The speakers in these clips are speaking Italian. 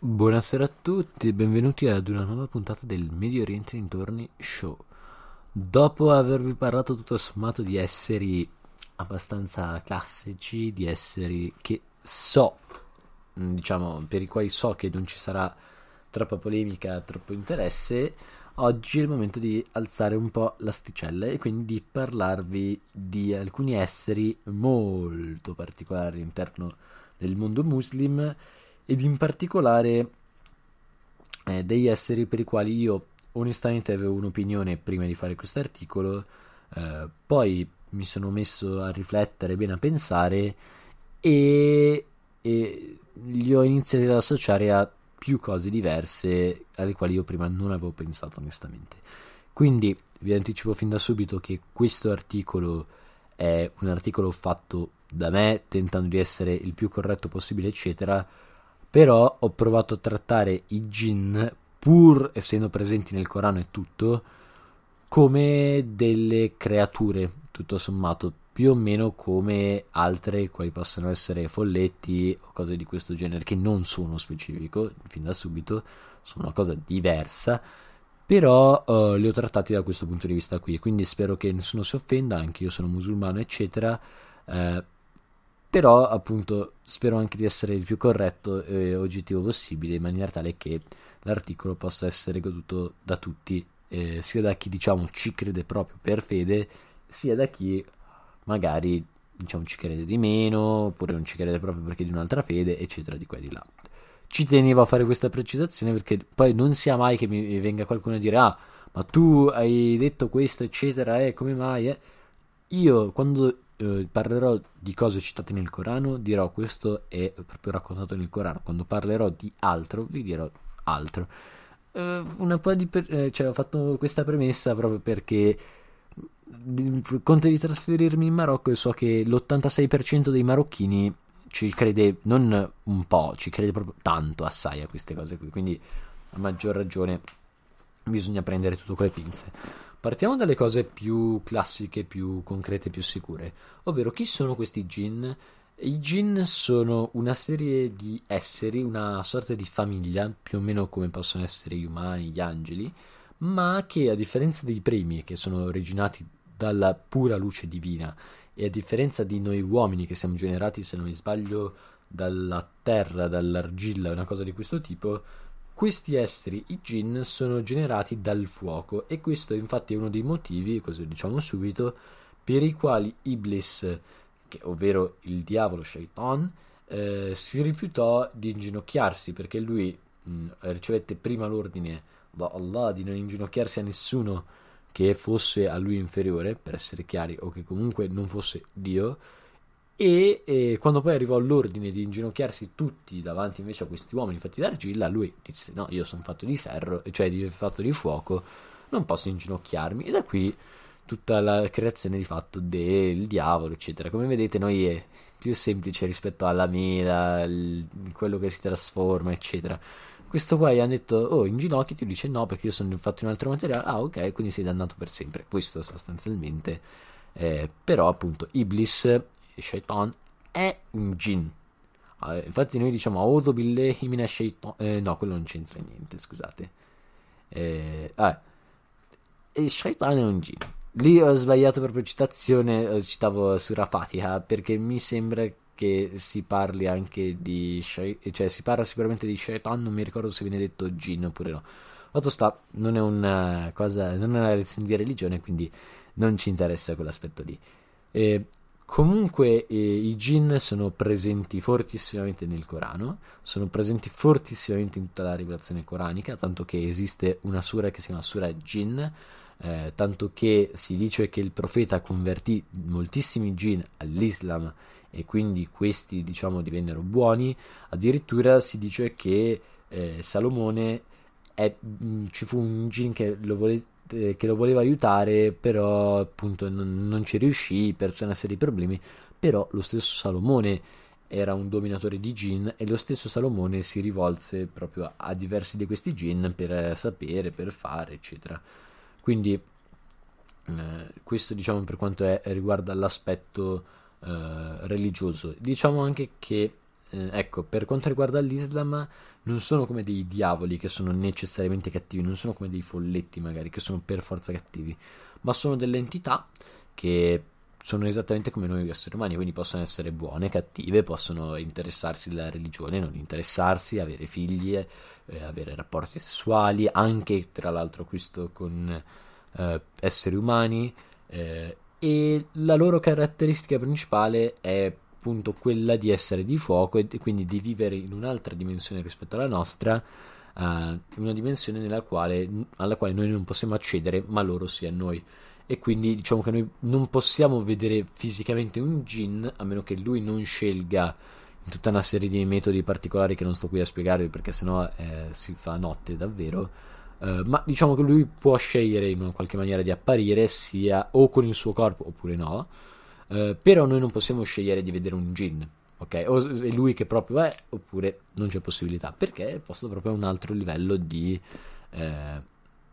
Buonasera a tutti e benvenuti ad una nuova puntata del Medio Oriente Intorni Show. Dopo avervi parlato tutto sommato di esseri abbastanza classici, di esseri che so, diciamo, per i quali so che non ci sarà troppa polemica, troppo interesse, oggi è il momento di alzare un po' l'asticella e quindi di parlarvi di alcuni esseri molto particolari all'interno del mondo muslim ed in particolare eh, degli esseri per i quali io onestamente avevo un'opinione prima di fare questo articolo, eh, poi mi sono messo a riflettere, bene a pensare e, e li ho iniziati ad associare a più cose diverse alle quali io prima non avevo pensato onestamente. Quindi vi anticipo fin da subito che questo articolo è un articolo fatto da me, tentando di essere il più corretto possibile, eccetera però ho provato a trattare i jinn, pur essendo presenti nel Corano e tutto, come delle creature, tutto sommato, più o meno come altre, quali possono essere folletti o cose di questo genere, che non sono specifico, fin da subito, sono una cosa diversa, però uh, li ho trattati da questo punto di vista qui, quindi spero che nessuno si offenda, anche io sono musulmano, eccetera, uh, però appunto spero anche di essere il più corretto e oggettivo possibile in maniera tale che l'articolo possa essere goduto da tutti, eh, sia da chi diciamo ci crede proprio per fede, sia da chi magari diciamo ci crede di meno, oppure non ci crede proprio perché di un'altra fede, eccetera, di qua e di là. Ci tenevo a fare questa precisazione perché poi non sia mai che mi venga qualcuno a dire ah, ma tu hai detto questo, eccetera, eh, come mai? Eh? Io quando eh, parlerò di cose citate nel Corano, dirò questo è proprio raccontato nel Corano. Quando parlerò di altro, vi dirò altro. Eh, una po' di per- eh, cioè, ho fatto questa premessa proprio perché mm, conto di trasferirmi in Marocco e so che l'86% dei marocchini ci crede non un po', ci crede proprio tanto assai a queste cose qui, quindi a maggior ragione bisogna prendere tutto con le pinze. Partiamo dalle cose più classiche, più concrete, più sicure, ovvero chi sono questi jinn? I jinn sono una serie di esseri, una sorta di famiglia, più o meno come possono essere gli umani, gli angeli, ma che a differenza dei primi, che sono originati dalla pura luce divina, e a differenza di noi uomini che siamo generati, se non mi sbaglio, dalla terra, dall'argilla, una cosa di questo tipo, questi esseri, i gin, sono generati dal fuoco e questo infatti è uno dei motivi, così diciamo subito, per i quali Iblis, che, ovvero il diavolo Shaitan, eh, si rifiutò di inginocchiarsi perché lui mh, mm, ricevette prima l'ordine da Allah di non inginocchiarsi a nessuno che fosse a lui inferiore, per essere chiari, o che comunque non fosse Dio e, e eh, quando poi arrivò all'ordine di inginocchiarsi tutti davanti invece a questi uomini fatti d'argilla, lui disse: No, io sono fatto di ferro, cioè di, fatto di fuoco, non posso inginocchiarmi. E da qui tutta la creazione di fatto del diavolo, eccetera. Come vedete, noi è più semplice rispetto alla mela, quello che si trasforma, eccetera. Questo qua gli hanno detto, oh, inginocchiati, lui dice no perché io sono fatto in un altro materiale. Ah, ok, quindi sei dannato per sempre. Questo sostanzialmente. Eh, però appunto Iblis shaitan è un jinn. Eh, infatti noi diciamo Aodo billahi mina shaitan. Eh, no, quello non c'entra niente, scusate. Eh, ah, il eh, shaitan è un jinn. Lì ho sbagliato proprio citazione, eh, citavo Sura Fatiha, perché mi sembra che si parli anche di... shaitan. cioè si parla sicuramente di shaitan, non mi ricordo se viene detto jinn oppure no. Fatto sta, non è una cosa, non è una lezione di religione, quindi non ci interessa quell'aspetto lì. E Comunque eh, i jinn sono presenti fortissimamente nel Corano, sono presenti fortissimamente in tutta la rivelazione coranica, tanto che esiste una sura che si chiama sura jinn, eh, tanto che si dice che il profeta convertì moltissimi jinn all'Islam e quindi questi diciamo divennero buoni, addirittura si dice che eh, Salomone è, mh, mm, ci fu un jinn che lo voleva eh, che lo voleva aiutare, però appunto non, non ci riuscì per una serie di problemi, però lo stesso Salomone era un dominatore di gin e lo stesso Salomone si rivolse proprio a, diversi di questi gin per sapere, per fare, eccetera. Quindi eh, questo diciamo per quanto è, riguarda l'aspetto eh, religioso. Diciamo anche che eh, ecco, per quanto riguarda l'Islam, non sono come dei diavoli che sono necessariamente cattivi, non sono come dei folletti magari che sono per forza cattivi, ma sono delle entità che sono esattamente come noi esseri umani, quindi possono essere buone, cattive, possono interessarsi della religione, non interessarsi, avere figli, eh, avere rapporti sessuali, anche tra l'altro questo con eh, esseri umani eh, e la loro caratteristica principale è appunto quella di essere di fuoco e quindi di vivere in un'altra dimensione rispetto alla nostra, uh, una dimensione quale, alla quale noi non possiamo accedere, ma loro sì a noi. E quindi diciamo che noi non possiamo vedere fisicamente un gin a meno che lui non scelga in tutta una serie di metodi particolari che non sto qui a spiegarvi perché sennò eh, si fa notte davvero. Uh, ma diciamo che lui può scegliere in una qualche maniera di apparire sia o con il suo corpo oppure no, eh, però noi non possiamo scegliere di vedere un gin, ok? O è lui che proprio è, oppure non c'è possibilità, perché è posto proprio a un altro livello di, eh,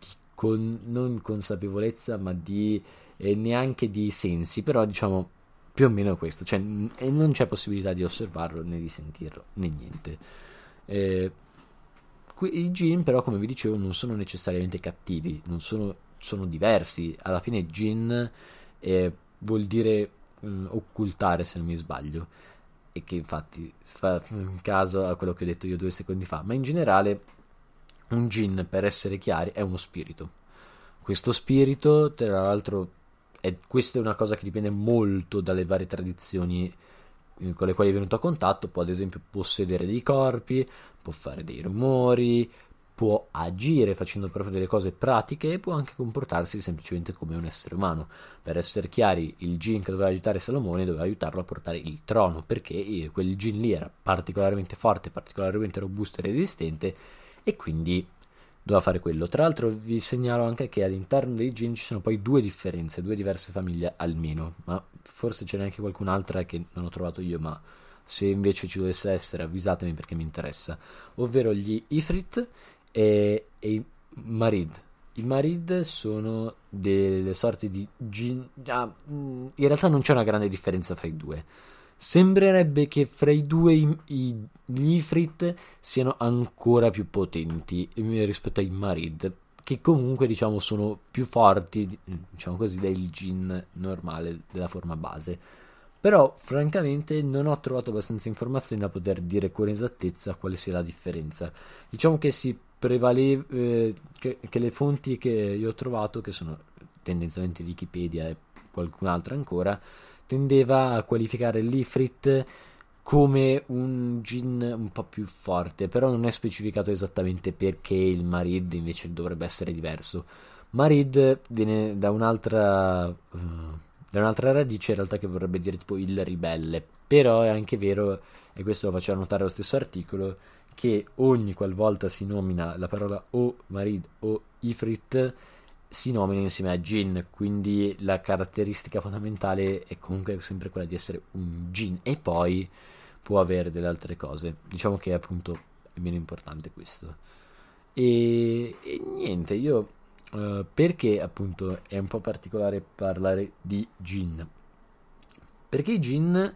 di con, non consapevolezza, ma di eh, neanche di sensi, però diciamo più o meno questo, cioè n- non c'è possibilità di osservarlo né di sentirlo né niente. Eh, I gin però, come vi dicevo, non sono necessariamente cattivi, sono, sono, diversi. Alla fine gin eh, vuol dire mh, mm, occultare se non mi sbaglio e che infatti fa caso a quello che ho detto io due secondi fa, ma in generale un gin, per essere chiari, è uno spirito. Questo spirito, tra l'altro, è, questa è una cosa che dipende molto dalle varie tradizioni eh, con le quali è venuto a contatto, può ad esempio possedere dei corpi, può fare dei rumori, può agire facendo proprio delle cose pratiche e può anche comportarsi semplicemente come un essere umano. Per essere chiari, il gin che doveva aiutare Salomone doveva aiutarlo a portare il trono, perché eh, quel gin lì era particolarmente forte, particolarmente robusto e resistente, e quindi doveva fare quello. Tra l'altro vi segnalo anche che all'interno dei gin ci sono poi due differenze, due diverse famiglie almeno, ma forse ce n'è anche qualcun'altra che non ho trovato io, ma se invece ci dovesse essere avvisatemi perché mi interessa, ovvero gli Ifrit e, e i Marid. I Marid sono delle sorti di... Gin... Ah, mm, in realtà non c'è una grande differenza fra i due. Sembrerebbe che fra i due i, gli Ifrit siano ancora più potenti mm, rispetto ai Marid, che comunque diciamo sono più forti, diciamo così, del gin normale, della forma base. Però francamente non ho trovato abbastanza informazioni da poter dire con esattezza quale sia la differenza. Diciamo che si prevale, eh, che, che, le fonti che io ho trovato, che sono tendenzialmente Wikipedia e qualcun'altra ancora, tendeva a qualificare l'Ifrit come un gin un po' più forte, però non è specificato esattamente perché il Marid invece dovrebbe essere diverso. Marid viene da un'altra, eh, da un'altra radice in realtà che vorrebbe dire tipo il ribelle, però è anche vero, e questo lo faceva notare lo stesso articolo, che ogni qualvolta si nomina la parola o Marid o Ifrit si nomina insieme a Jin, quindi la caratteristica fondamentale è comunque sempre quella di essere un Jin e poi può avere delle altre cose. Diciamo che appunto è meno importante questo. E, e niente, io uh, perché appunto è un po' particolare parlare di Jin? Perché i Jin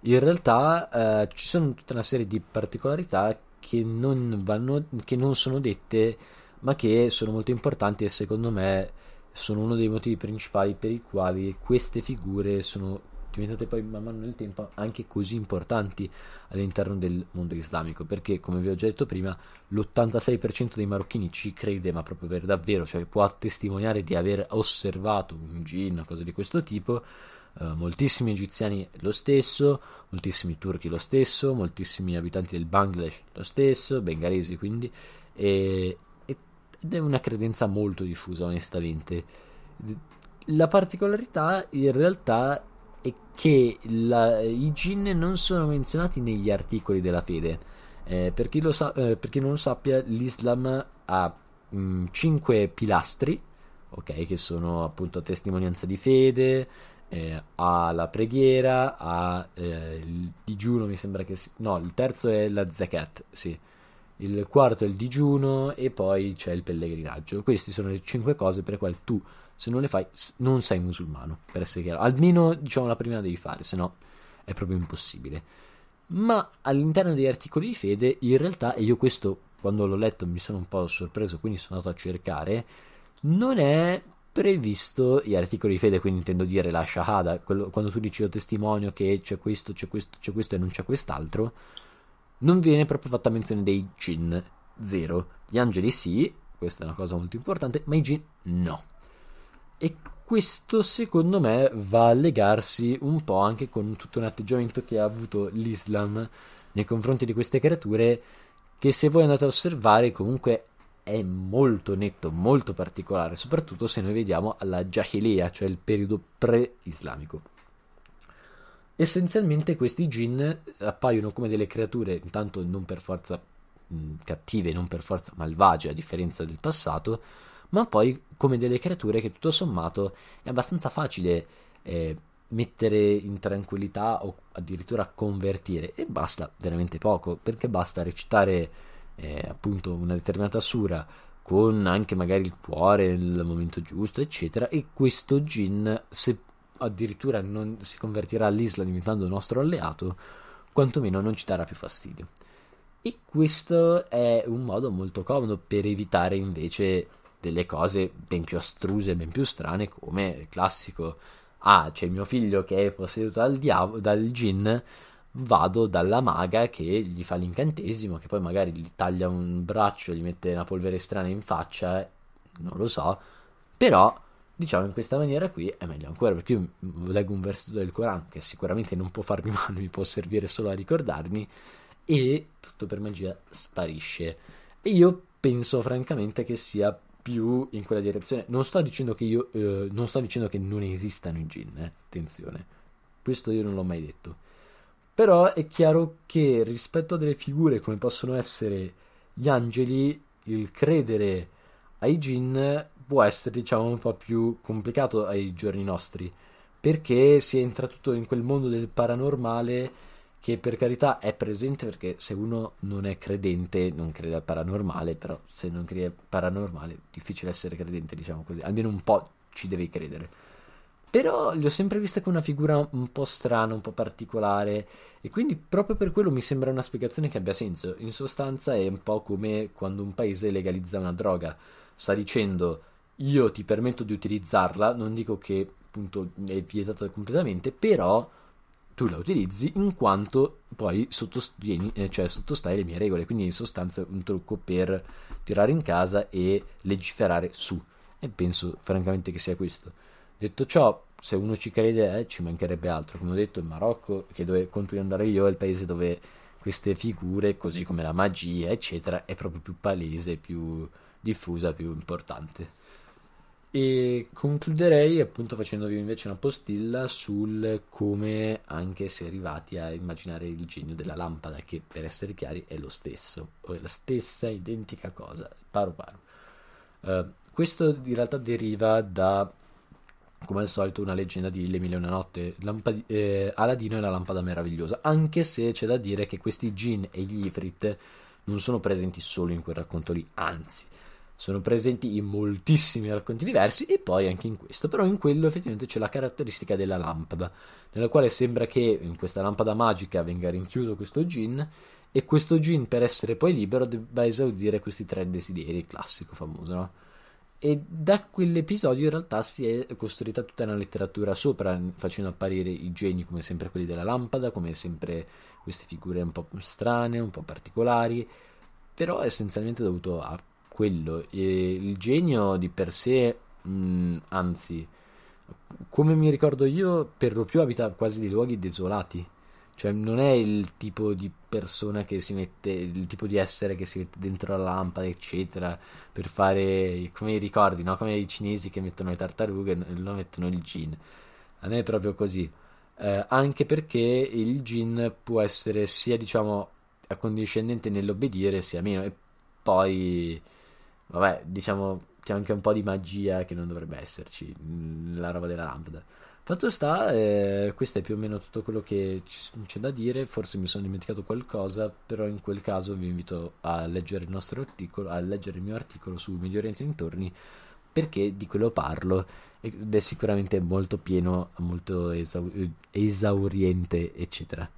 in realtà uh, ci sono tutta una serie di particolarità che non, vanno, che non sono dette ma che sono molto importanti e secondo me sono uno dei motivi principali per i quali queste figure sono diventate poi man mano nel tempo anche così importanti all'interno del mondo islamico perché come vi ho già detto prima l'86% dei marocchini ci crede ma proprio per davvero cioè può testimoniare di aver osservato un jinn o cose di questo tipo eh, moltissimi egiziani lo stesso, moltissimi turchi lo stesso, moltissimi abitanti del Bangladesh lo stesso, bengalesi quindi, e, ed è una credenza molto diffusa onestamente. La particolarità in realtà è che la, i jinn non sono menzionati negli articoli della fede. Eh, per, chi sa, eh, per, chi non lo sappia, l'Islam ha mh, mm, 5 pilastri, okay, che sono appunto testimonianza di fede, eh, ha preghiera, ha eh, il digiuno, mi sembra che... Si... No, il terzo è la zakat, sì. Il quarto è il digiuno e poi c'è il pellegrinaggio. Queste sono le cinque cose per le quali tu, se non le fai, non sei musulmano, per essere chiaro. Almeno, diciamo, la prima devi fare, se no è proprio impossibile. Ma all'interno degli articoli di fede, in realtà, e io questo quando l'ho letto mi sono un po' sorpreso, quindi sono andato a cercare, non è previsto gli articoli di fede, quindi intendo dire la shahada, quello, quando tu dici io testimonio che c'è questo, c'è questo, c'è questo e non c'è quest'altro, non viene proprio fatta menzione dei jinn, zero. Gli angeli sì, questa è una cosa molto importante, ma i jinn no. E questo secondo me va a legarsi un po' anche con tutto un atteggiamento che ha avuto l'Islam nei confronti di queste creature che se voi andate a osservare comunque è molto netto, molto particolare, soprattutto se noi vediamo alla Jahiliya, cioè il periodo pre-islamico. Essenzialmente questi jinn appaiono come delle creature, intanto non per forza mh, cattive, non per forza malvagie, a differenza del passato, ma poi come delle creature che tutto sommato è abbastanza facile eh, mettere in tranquillità o addirittura convertire. E basta veramente poco, perché basta recitare eh, appunto una determinata sura con anche magari il cuore nel momento giusto, eccetera, e questo gin, se addirittura non si convertirà all'Islam diventando nostro alleato, quantomeno non ci darà più fastidio. E questo è un modo molto comodo per evitare invece delle cose ben più astruse, ben più strane, come il classico: ah, c'è mio figlio che è posseduto dal, diavo- dal gin vado dalla maga che gli fa l'incantesimo, che poi magari gli taglia un braccio, gli mette una polvere strana in faccia, non lo so, però diciamo in questa maniera qui è meglio ancora, perché io leggo un versetto del Corano che sicuramente non può farmi male, mi può servire solo a ricordarmi, e tutto per magia sparisce. E io penso francamente che sia più in quella direzione. Non sto dicendo che io eh, non sto dicendo che non esistano i gin, eh. attenzione. Questo io non l'ho mai detto però è chiaro che rispetto a delle figure come possono essere gli angeli, il credere ai jinn può essere diciamo un po' più complicato ai giorni nostri, perché si entra tutto in quel mondo del paranormale che per carità è presente perché se uno non è credente non crede al paranormale, però se non crede al paranormale è difficile essere credente, diciamo così, almeno un po' ci devi credere. Però li ho sempre visti come una figura un po' strana, un po' particolare e quindi proprio per quello mi sembra una spiegazione che abbia senso. In sostanza è un po' come quando un paese legalizza una droga. Sta dicendo io ti permetto di utilizzarla, non dico che appunto è vietata completamente, però tu la utilizzi in quanto poi eh, cioè, sottostai alle mie regole. Quindi in sostanza è un trucco per tirare in casa e legiferare su. E penso francamente che sia questo. Detto ciò, se uno ci crede, eh, ci mancherebbe altro. Come ho detto, il Marocco, che dove conto di andare io, è il paese dove queste figure, così come la magia, eccetera, è proprio più palese, più diffusa, più importante. E concluderei appunto facendovi invece una postilla sul come anche si è arrivati a immaginare il genio della lampada, che per essere chiari è lo stesso, o è la stessa identica cosa, paro paro. Uh, eh, questo in realtà deriva da come al solito una leggenda di Le Mille e una Notte, Lampad- eh, Aladino e la lampada meravigliosa, anche se c'è da dire che questi Jin e gli Ifrit non sono presenti solo in quel racconto lì, anzi sono presenti in moltissimi racconti diversi e poi anche in questo, però in quello effettivamente c'è la caratteristica della lampada, nella quale sembra che in questa lampada magica venga rinchiuso questo Jin e questo Jin per essere poi libero debba esaudire questi tre desideri, classico famoso, no? e da quell'episodio in realtà si è costruita tutta una letteratura sopra, facendo apparire i geni come sempre quelli della lampada, come sempre queste figure un po' strane, un po' particolari, però è essenzialmente dovuto a quello. E il genio di per sé, mh, mm, anzi, come mi ricordo io, per lo più abita quasi dei luoghi desolati cioè, non è il tipo di persona che si mette, il tipo di essere che si mette dentro la lampada, eccetera, per fare come i ricordi, no? Come i cinesi che mettono le tartarughe e lo mettono il gin. Non è proprio così. Eh, anche perché il gin può essere sia, diciamo, accondiscendente nell'obbedire, sia meno. E poi, vabbè, diciamo, c'è anche un po' di magia che non dovrebbe esserci, mm, la roba della lampada. Fatto sta, eh, questo è più o meno tutto quello che c'è da dire, forse mi sono dimenticato qualcosa, però in quel caso vi invito a leggere il nostro articolo, a leggere il mio articolo su Medio Oriente intorni, perché di quello parlo ed è sicuramente molto pieno, molto esau- esauriente, eccetera.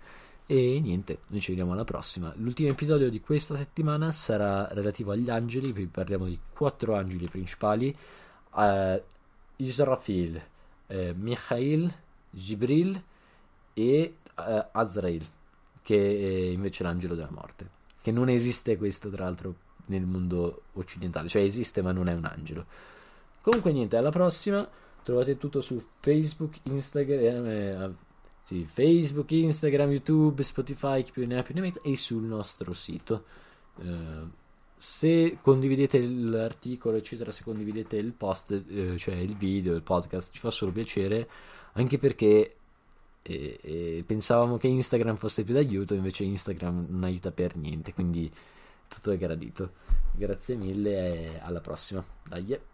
E niente, noi ci vediamo alla prossima. L'ultimo episodio di questa settimana sarà relativo agli angeli, vi parliamo di quattro angeli principali. Uh, eh, Israfil, eh, Mikhail, Gibril e eh, Azrael, che eh, è invece l'angelo della morte. Che non esiste questo, tra l'altro, nel mondo occidentale, cioè esiste ma non è un angelo. Comunque niente, alla prossima. Trovate tutto su Facebook, Instagram, eh, sì, Facebook, Instagram, YouTube, Spotify, chi più ne ha più ne mette, e sul nostro sito. Eh, se condividete l'articolo, eccetera, se condividete il post, eh, cioè il video, il podcast, ci fa solo piacere, anche perché eh, eh, pensavamo che Instagram fosse più d'aiuto, invece Instagram non aiuta per niente, quindi tutto è gradito. Grazie mille e alla prossima. Dai.